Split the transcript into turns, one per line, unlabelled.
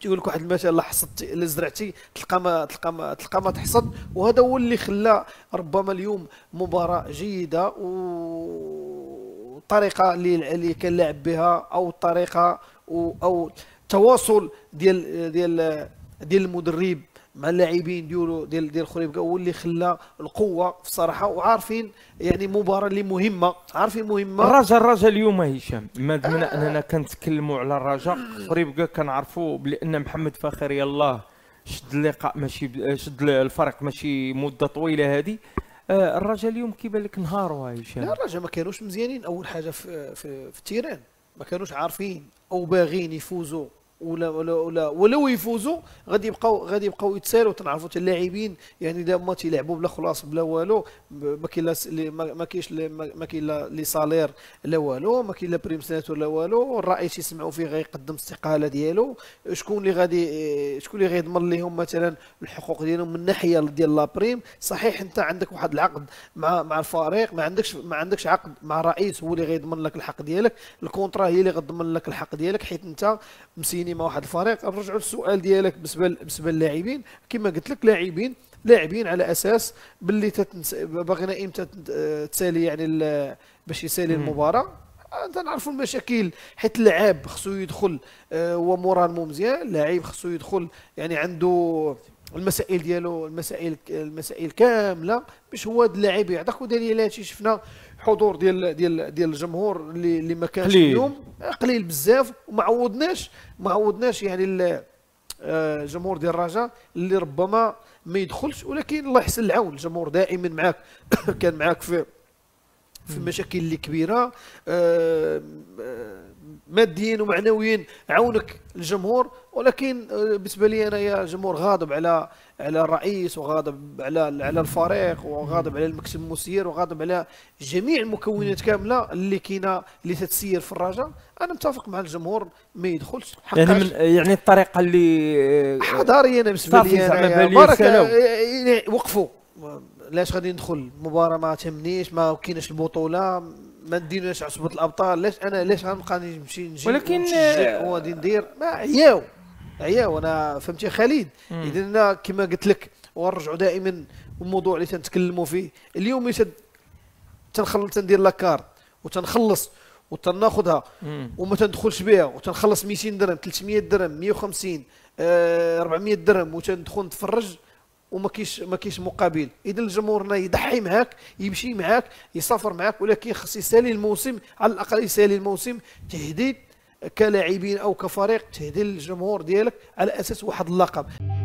تيقول لك واحد المثل الا حصدتي الا زرعتي تلقى ما تلقى ما تلقى ما تحصد وهذا هو اللي خلى ربما اليوم مباراه جيده الطريقه اللي اللي كان لاعب بها او الطريقه او التواصل ديال ديال ديال المدرب مع اللاعبين ديالو ديال ديال خريبكا هو اللي خلى القوه في الصراحه وعارفين يعني مباراه اللي مهمه عارفين مهمه الرجا الرجا اليوم هشام دمنا آه. اننا كنتكلموا على الرجا خريبكا كنعرفوا بان محمد فاخر يلاه شد اللقاء ماشي شد الفرق ماشي مده طويله هذه آه الرجا اليوم كيبان لك نهارو هشام لا الرجا ما كانوش مزيانين اول حاجه في في, في التيران ما كانوش عارفين او باغيين يفوزوا ولا ولا ولا ولو يفوزوا غادي يبقاو غادي يبقاو يتسالوا تنعرفوا اللاعبين يعني الا هما تيلعبوا بلا خلاص بلا والو ما كاين ما كاينش ما كاين لا لي سالير لا والو ما كاين لا بريم سيناتور لا والو الرئيس تيسمعوا فيه غيقدم استقاله ديالو شكون اللي غادي شكون اللي غيضمن لهم مثلا الحقوق ديالهم من ناحيه ديال لا بريم صحيح انت عندك واحد العقد مع مع الفريق ما عندكش ما عندكش عقد مع الرئيس هو اللي غيضمن لك الحق ديالك الكونترا هي اللي غتضمن لك الحق ديالك حيت انت مسيني تبني مع واحد الفريق نرجعوا للسؤال ديالك بالنسبه بالنسبه للاعبين كما قلت لك لاعبين لاعبين على اساس باللي تتنس... باغينا امتى تسالي يعني ال... باش يسالي المباراه آه، تنعرفوا المشاكل حيت اللاعب خصو يدخل آه، هو مو مزيان اللاعب خصو يدخل يعني عنده المسائل ديالو المسائل المسائل كامله باش هو هذا اللاعب يعطيك ودليل هادشي شفنا حضور ديال ديال ديال الجمهور اللي اللي ما كانش اليوم آه، قليل بزاف وما عوضناش ما عوضناش يعني الجمهور ديال الرجاء اللي ربما ما يدخلش ولكن الله يحسن العون الجمهور دائما معاك كان معاك في في المشاكل اللي كبيره آه، آه، ماديا ومعنويا عونك الجمهور ولكن آه، بالنسبه لي انايا الجمهور غاضب على على الرئيس وغاضب على على الفريق وغاضب على المكتب المسير وغاضب على جميع المكونات كامله اللي كاينه اللي تتسير في الرجاء انا متفق مع الجمهور ما يدخلش يعني من يعني الطريقه اللي حضاريه انا بالنسبه لي انا يعني وقفوا علاش غادي ندخل مباراه ما تهمنيش ما كاينش البطوله ما نديرش عصبه الابطال ليش انا ليش غنبقى نمشي نجي ولكن آه، وغادي ندير ما عياو عياو انا فهمتي خالد اذا انا كما قلت لك ونرجعوا دائما الموضوع اللي تنتكلموا فيه اليوم تنخلص تندير لاكارت وتنخلص وتناخذها وما تندخلش بها وتنخلص 200 درهم 300 درهم 150 400 آه، درهم وتندخل نتفرج وما كاينش ما كاينش مقابل اذا الجمهور هنا يضحي معاك يمشي معاك يسافر معاك ولكن خص يسالي الموسم على الاقل يسالي الموسم تهديد كلاعبين او كفريق تهديد الجمهور ديالك على اساس واحد اللقب